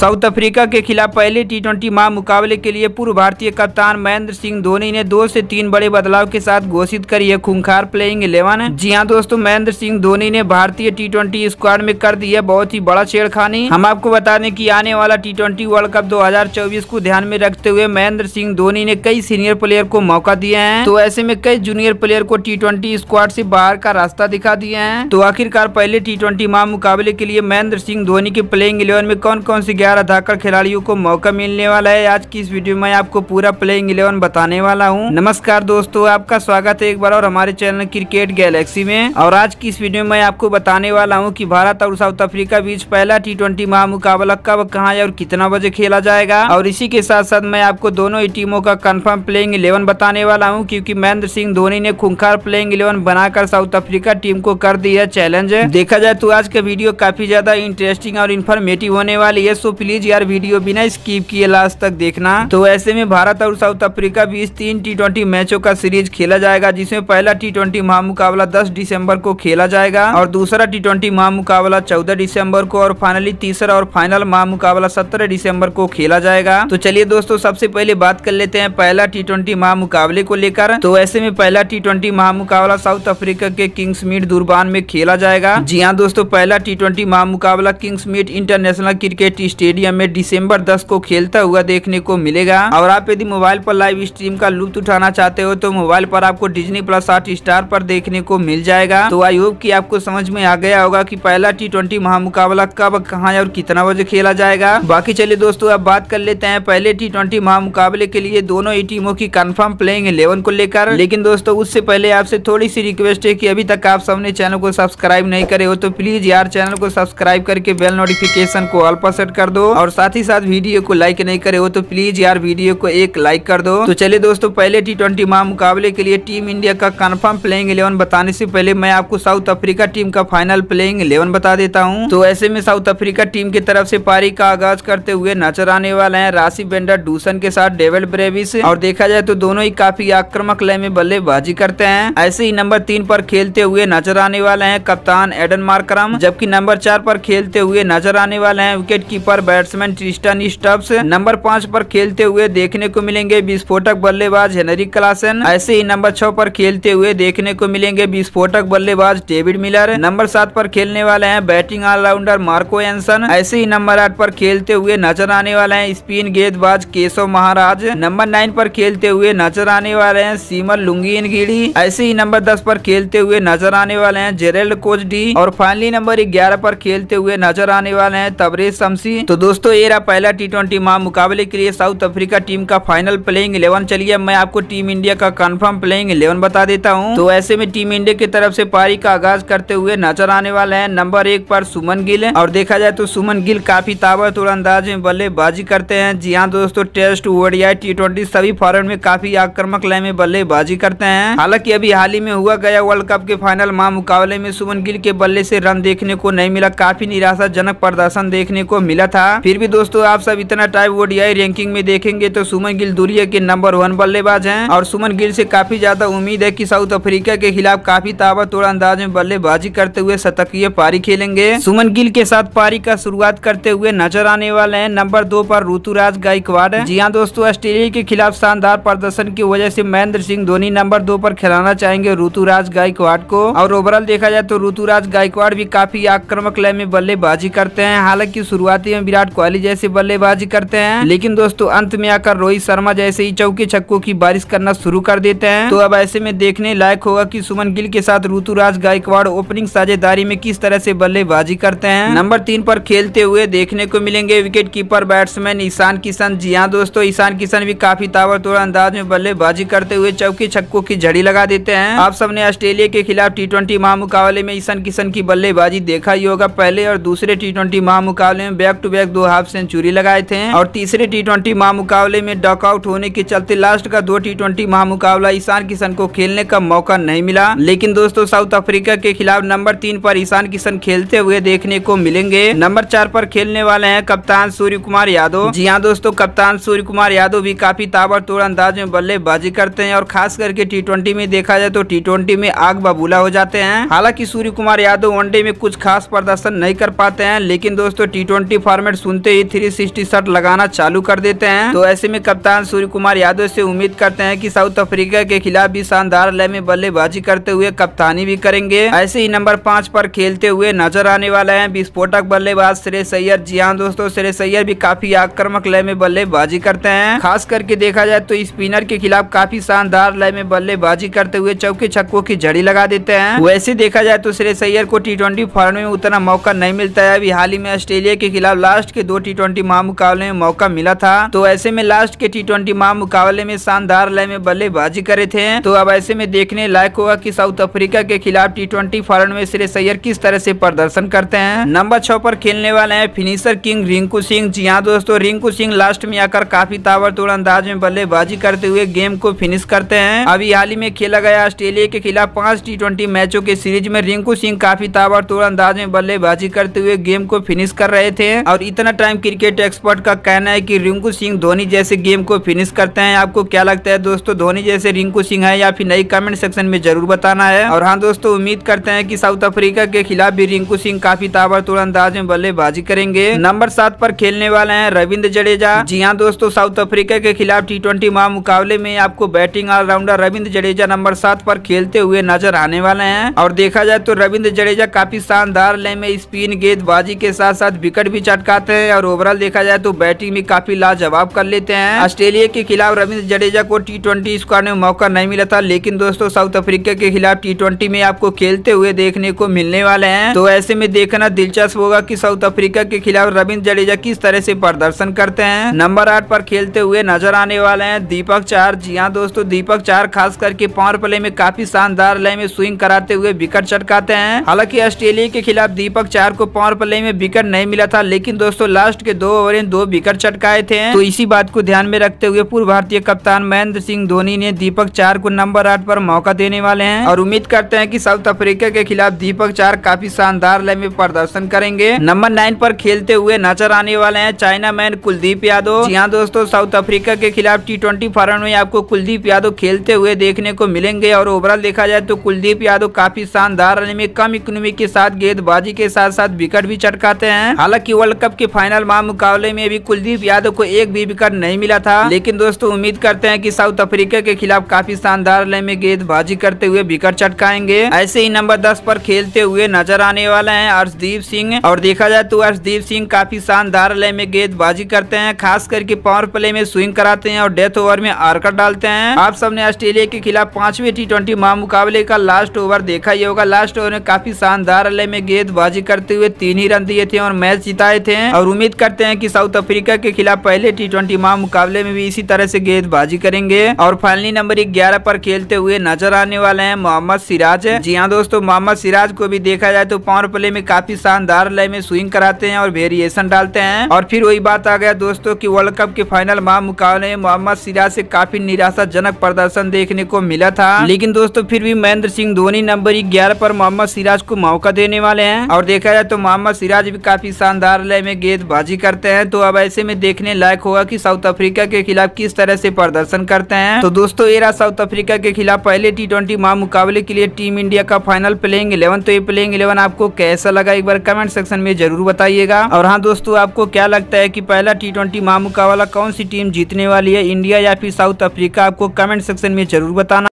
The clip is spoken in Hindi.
साउथ अफ्रीका के खिलाफ पहले टी ट्वेंटी माह मुकाबले के लिए पूर्व भारतीय कप्तान महेंद्र सिंह धोनी ने दो से तीन बड़े बदलाव के साथ घोषित करी है खूंखार प्लेइंग इलेवन जी हाँ दोस्तों महेंद्र सिंह धोनी ने भारतीय टी ट्वेंटी स्क्वाड में कर दी है बहुत ही बड़ा छेड़खानी हम आपको बता दें की आने वाला टी ट्वेंटी वर्ल्ड कप दो को ध्यान में रखते हुए महेंद्र सिंह धोनी ने कई सीनियर प्लेयर को मौका दिया है तो ऐसे में कई जूनियर प्लेयर को टी ट्वेंटी स्क्वाड से बाहर का रास्ता दिखा दिया है तो आखिरकार पहले टी ट्वेंटी माह मुकाबले के लिए महेंद्र सिंह धोनी के प्लेइंग इलेवन में कौन कौन सी ग्यारह धाकर खिलाड़ियों को मौका मिलने वाला है आज की इस वीडियो में आपको पूरा प्लेइंग इलेवन बताने वाला हूँ नमस्कार दोस्तों आपका स्वागत है एक बार और हमारे चैनल क्रिकेट गैलेक्सी में और आज की इस वीडियो में आपको बताने वाला हूँ की भारत और साउथ अफ्रीका बीच पहला टी ट्वेंटी महामुकाबला कब कहाँ और कितना बजे खेला जाएगा और इसी के साथ साथ मैं आपको दोनों ही टीमों का कन्फर्म प्लेइंग इलेवन बताने वाला हूँ क्यूँकी महेंद्र सिंह धोनी ने खुंखार प्लेइंग इलेवन बनाकर साउथ अफ्रीका टीम को कर दिया चैलेंज देखा जाए तो आज का वीडियो काफी ज्यादा इंटरेस्टिंग और इन्फॉर्मेटिव होने वाली है सो प्लीज यार वीडियो बिना स्कीप किए लास्ट तक देखना तो ऐसे में भारत और साउथ अफ्रीका बीच तीन टी मैचों का सीरीज खेला जाएगा जिसमें पहला टी ट्वेंटी महामुकाबला दस दिसंबर को खेला जाएगा और दूसरा टी ट्वेंटी महामुकाबला चौदह दिसंबर को और फाइनली तीसरा और फाइनल महामुकाबला सत्रह दिसंबर को खेला जाएगा तो चलिए दोस्तों सबसे पहले बात कर लेते हैं पहला टी ट्वेंटी महामुकाबले को लेकर तो ऐसे में पहला टी ट्वेंटी महामुकाबला साउथ अफ्रीका के किंग्स मीट दुर्बान में खेला जाएगा जी हाँ दोस्तों पहला टी ट्वेंटी महामुकाबला Kingsmead international cricket stadium stadium में दिसंबर 10 को खेलता हुआ देखने को मिलेगा और आप यदि मोबाइल पर लाइव स्ट्रीम का लुप्त उठाना चाहते हो तो मोबाइल पर आपको डिजनी प्लस आठ स्टार पर देखने को मिल जाएगा तो आई होप की आपको समझ में आ गया होगा की पहला टी ट्वेंटी महामुकाबला कब कहाँ और कितना बजे खेला जाएगा बाकी चलिए दोस्तों अब बात कर लेते हैं पहले टी ट्वेंटी महामुकाबले के लिए दोनों ही टीमों की कन्फर्म प्लेइंग इलेवन को लेकर लेकिन दोस्तों उससे पहले आपसे थोड़ी सी रिक्वेस्ट है की अभी तक आप सबने चैनल को सब्सक्राइब नहीं करे हो तो प्लीज यार चैनल को सब्सक्राइब करके बेल नोटिफिकेशन को ऑल पर सेट कर दो दो और साथ ही साथ वीडियो को लाइक नहीं करे हो तो प्लीज यार वीडियो को एक लाइक कर दो तो चलिए दोस्तों पहले टी ट्वेंटी मुकाबले के लिए टीम इंडिया का कन्फर्म प्लेइंग इलेवन बताने से पहले मैं आपको साउथ अफ्रीका टीम का फाइनल प्लेइंग इलेवन बता देता हूँ तो ऐसे में साउथ अफ्रीका टीम की तरफ ऐसी पारी का आगाज करते हुए नजर आने वाले हैं राशि बेंडर डूसन के साथ डेविड ब्रेविस और देखा जाए तो दोनों ही काफी आक्रमक लय में बल्लेबाजी करते हैं ऐसे ही नंबर तीन पर खेलते हुए नजर आने वाले हैं कप्तान एडन मार्करम जबकि नंबर चार पर खेलते हुए नजर आने वाले हैं wicket keeper batsman Tristan Stubbs number पाँच पर खेलते हुए देखने को मिलेंगे विस्फोटक बल्लेबाज हेनरी क्लासन ऐसे ही नंबर छह पर खेलते हुए देखने को मिलेंगे विस्फोटक बल्लेबाज डेविड मिलर नंबर सात पर खेलने वाले हैं बैटिंग ऑलराउंडर मार्को एंसन ऐसे ही नंबर आठ पर खेलते हुए नजर आने वाले हैं स्पिन गेंदबाज केशव महाराज नंबर नाइन पर खेलते हुए नजर आने वाले हैं सीमर लुंगीन गिड़ी ऐसे ही नंबर दस पर खेलते हुए नजर आने वाले हैं जेरेल्ड कोच डी और फाइनली नंबर ग्यारह पर खेलते हुए नजर आने वाले हैं तबरेज शमसी तो दोस्तों ये रहा पहला टी ट्वेंटी महा मुकाबले के लिए साउथ अफ्रीका टीम का फाइनल प्लेइंग इलेवन चलिए मैं आपको टीम इंडिया का कंफर्म प्लेइंग इलेवन बता देता हूँ तो ऐसे में टीम इंडिया की तरफ से पारी का आगाज करते हुए नजर आने वाले हैं नंबर एक पर सुमन गिल और देखा जाए तो सुमन गिल काफी ताबड़तोड़ अंदाज में बल्लेबाजी करते हैं जी हाँ दोस्तों टेस्ट ओडियाई टी ट्वेंटी सभी फॉरन में काफी आक्रमक लय में बल्लेबाजी करते हैं हालांकि अभी हाल ही में हुआ गया वर्ल्ड कप के फाइनल महा मुकाबले में सुमन गिल के बल्ले से रन देखने को नहीं मिला काफी निराशाजनक प्रदर्शन देखने को मिला था फिर भी दोस्तों आप सब इतना टाइप वो डी रैंकिंग में देखेंगे तो सुमन गिल दुनिया के नंबर वन बल्लेबाज हैं और सुमन गिल से काफी ज्यादा उम्मीद है कि साउथ अफ्रीका के खिलाफ काफी ताबड़तोड़ अंदाज में बल्लेबाजी करते हुए शतकीय पारी खेलेंगे सुमन गिल के साथ पारी का शुरुआत करते हुए नजर आने वाले हैं नंबर दो पर ऋतुराज गायकवाड़ जी हाँ दोस्तों ऑस्ट्रेलिया के खिलाफ शानदार प्रदर्शन की वजह से महेंद्र सिंह धोनी नंबर दो पर खिलाना चाहेंगे ऋतुराज गायकवाड़ को और ओवरऑल देखा जाए तो ऋतुराज गायकवाड़ भी काफी आक्रमक लय में बल्लेबाजी करते हैं हालांकि शुरुआती में विराट कोहली जैसे बल्लेबाजी करते हैं लेकिन दोस्तों अंत में आकर रोहित शर्मा जैसे ही चौके छक्कों की बारिश करना शुरू कर देते हैं तो अब ऐसे में देखने लायक होगा की सुमन गिल के साथ ऋतु गायकवाड़ ओपनिंग साझेदारी में किस तरह से बल्लेबाजी करते हैं नंबर तीन पर खेलते हुए देखने को मिलेंगे wicket keeper batsman Ishan Kishan जी हाँ दोस्तों ईशान किशन भी काफी ताबड़तोड़ अंदाज में बल्लेबाजी करते हुए चौके छक्कों की झड़ी लगा देते हैं आप सबने ऑस्ट्रेलिया के खिलाफ टी ट्वेंटी महामुकाबले में ईशान किशन की बल्लेबाजी देखा ही होगा पहले और दूसरे टी ट्वेंटी महामुकाबले में बैक टू बैक बैक दो हाफ सेंचुरी लगाए थे और तीसरे टी ट्वेंटी महामुकाबले में डॉकआउट होने के चलते लास्ट का दो टी ट्वेंटी महामुकाबला ईशान किशन को खेलने का मौका नहीं मिला लेकिन दोस्तों साउथ अफ्रीका के खिलाफ नंबर तीन पर ईशान किशन खेलते हुए देखने को मिलेंगे नंबर चार पर खेलने वाले हैं कप्तान सूर्य कुमार यादव जी हाँ दोस्तों कप्तान सूर्य कुमार यादव भी काफी ताबड़तोड़ अंदाज में बल्लेबाजी करते हैं और खास करके टी ट्वेंटी में देखा जाए तो टी ट्वेंटी में आग बबूला हो जाते हैं हालांकि सूर्य कुमार यादव वनडे में कुछ खास प्रदर्शन नहीं कर पाते हैं लेकिन दोस्तों टी ट्वेंटी फॉर्मेट कमेंट सुनते ही थ्री सिक्सटी शर्ट लगाना चालू कर देते हैं तो ऐसे में कप्तान सूर्य कुमार यादव से उम्मीद करते हैं कि साउथ अफ्रीका के खिलाफ भी शानदार लय में बल्लेबाजी करते हुए कप्तानी भी करेंगे ऐसे ही नंबर पाँच पर खेलते हुए नजर आने वाला है विस्फोटक बल्लेबाज श्रेय सैयर जी हाँ दोस्तों श्रेय सैयर भी काफी आक्रमक लय में बल्लेबाजी करते हैं खास करके देखा जाए तो स्पिनर के खिलाफ काफी शानदार लय में बल्लेबाजी करते हुए चौके छक्कों की झड़ी लगा देते हैं वैसे देखा जाए तो श्रेय सैयर को टी फॉर्म में उतना मौका नहीं मिलता है अभी हाल ही में ऑस्ट्रेलिया के खिलाफ लास्ट लास्ट के दो टी ट्वेंटी महामुकाबले में मौका मिला था तो ऐसे में लास्ट के टी ट्वेंटी महामुकाबले में शानदार लय में बल्लेबाजी करे थे तो अब ऐसे में देखने लायक हुआ की साउथ अफ्रीका के खिलाफ टी ट्वेंटी फॉरन में श्रेय सैयर किस तरह से प्रदर्शन करते हैं नंबर छह पर खेलने वाले हैं फिनिशर किंग रिंकू सिंह जी हाँ दोस्तों रिंकू सिंह लास्ट में आकर काफी ताबड़तोड़ अंदाज में बल्लेबाजी करते हुए गेम को फिनिश करते हैं अभी हाल ही में खेला गया ऑस्ट्रेलिया के खिलाफ पांच टी मैचों के सीरीज में रिंकू सिंह काफी ताबड़तोड़ अंदाज में बल्लेबाजी करते हुए गेम को फिनिश कर रहे थे और इतना टाइम क्रिकेट एक्सपर्ट का कहना है कि रिंकू सिंह धोनी जैसे गेम को फिनिश करते हैं आपको क्या लगता है दोस्तों धोनी जैसे रिंकू सिंह है या फिर नई कमेंट सेक्शन में जरूर बताना है और हाँ दोस्तों उम्मीद करते हैं की साउथ अफ्रीका के खिलाफ भी रिंकू सिंह काफी ताबड़तोड़ अंदाज में बल्लेबाजी करेंगे नंबर सात पर खेलने वाले हैं रविंद्र जडेजा जी हाँ दोस्तों साउथ अफ्रीका के खिलाफ टी ट्वेंटी मुकाबले में आपको batting all rounder Ravindra Jadeja number सात पर खेलते हुए नजर आने वाले हैं और देखा जाए तो रविंद्र जडेजा काफी शानदार लय में स्पिन गेंदबाजी के साथ साथ विकेट भी चटका जाते हैं और ओवरऑल देखा जाए तो बैटिंग में काफी लाजवाब कर लेते हैं ऑस्ट्रेलिया के खिलाफ रविंद्र जडेजा को टी ट्वेंटी स्क्वाड में मौका नहीं मिला था लेकिन दोस्तों साउथ अफ्रीका के खिलाफ टी ट्वेंटी में आपको खेलते हुए देखने को मिलने वाले हैं तो ऐसे में देखना दिलचस्प होगा की साउथ अफ्रीका के खिलाफ रविंद्र जडेजा किस तरह से प्रदर्शन करते हैं नंबर आठ पर खेलते हुए नजर आने वाले हैं दीपक चार जी हाँ दोस्तों दीपक चार खास करके पावर प्ले में काफी शानदार लय में स्विंग कराते हुए विकेट चटकाते हैं हालांकि ऑस्ट्रेलिया के खिलाफ दीपक चार को पावर प्ले में विकेट नहीं मिला था लेकिन दोस्तों लास्ट के दो ओवर दो विकेट चटकाए थे तो इसी बात को ध्यान में रखते हुए पूर्व भारतीय कप्तान महेंद्र सिंह धोनी ने दीपक चार को नंबर आठ पर मौका देने वाले हैं और उम्मीद करते हैं कि साउथ अफ्रीका के खिलाफ दीपक चार काफी शानदार लय में प्रदर्शन करेंगे नंबर नाइन पर खेलते हुए नजर आने वाले हैं चाइना मैन कुलदीप यादव यहाँ दोस्तों साउथ अफ्रीका के खिलाफ टी ट्वेंटी फॉरन में आपको कुलदीप यादव खेलते हुए देखने को मिलेंगे और ओवरऑल देखा जाए तो कुलदीप यादव काफी शानदार रन में कम इकोनॉमी के साथ गेंदबाजी के साथ साथ विकेट भी चटकाते हैं हालांकि वर्ल्ड कप के फाइनल माह मुकाबले में भी कुलदीप यादव को एक भी विकेट नहीं मिला था लेकिन दोस्तों उम्मीद करते हैं की साउथ अफ्रीका के खिलाफ काफी शानदार लय में गेंदबाजी करते हुए विकेट चटकाएंगे ऐसे ही नंबर दस पर खेलते हुए नजर आने वाले हैं अर्शदीप सिंह और देखा जाए तो अर्शदीप सिंह काफी शानदार लय में गेंदबाजी करते हैं खास करके पावर प्ले में स्विंग कराते हैं और डेथ ओवर में आरकर डालते हैं आप सबने ऑस्ट्रेलिया के खिलाफ पांचवे टी ट्वेंटी मुकाबले का लास्ट ओवर देखा ही होगा लास्ट ओवर में काफी शानदार लय में गेंदबाजी करते हुए तीन ही रन दिए थे और मैच जिताए थे हैं और उम्मीद करते हैं कि साउथ अफ्रीका के खिलाफ पहले टी ट्वेंटी मुकाबले में भी इसी तरह से गेंदबाजी करेंगे और फाइनली नंबर ग्यारह पर खेलते हुए नजर आने वाले हैं मोहम्मद सिराज जी हाँ दोस्तों मोहम्मद सिराज को भी देखा जाए तो पावर प्ले में काफी शानदार लय में स्विंग कराते हैं और वेरिएशन डालते हैं और फिर वही बात आ गया दोस्तों की वर्ल्ड कप के फाइनल महा मुकाबले में मोहम्मद सिराज से काफी निराशाजनक प्रदर्शन देखने को मिला था लेकिन दोस्तों फिर भी महेंद्र सिंह धोनी नंबर ग्यारह पर मोहम्मद सिराज को मौका देने वाले हैं और देखा जाए तो मोहम्मद सिराज भी काफी शानदार लय में गेंदबाजी करते हैं तो अब ऐसे में देखने लायक होगा कि साउथ अफ्रीका के खिलाफ किस तरह से प्रदर्शन करते हैं तो दोस्तों ये रहा साउथ अफ्रीका के खिलाफ पहले टी ट्वेंटी मुकाबले के लिए टीम इंडिया का फाइनल प्लेइंग इलेवन तो ये प्लेइंग इलेवन आपको कैसा लगा एक बार कमेंट सेक्शन में जरूर बताइएगा और हाँ दोस्तों आपको क्या लगता है की पहला टी ट्वेंटी मुकाबला कौन सी टीम जीतने वाली है इंडिया या फिर साउथ अफ्रीका आपको कमेंट सेक्शन में जरूर बताना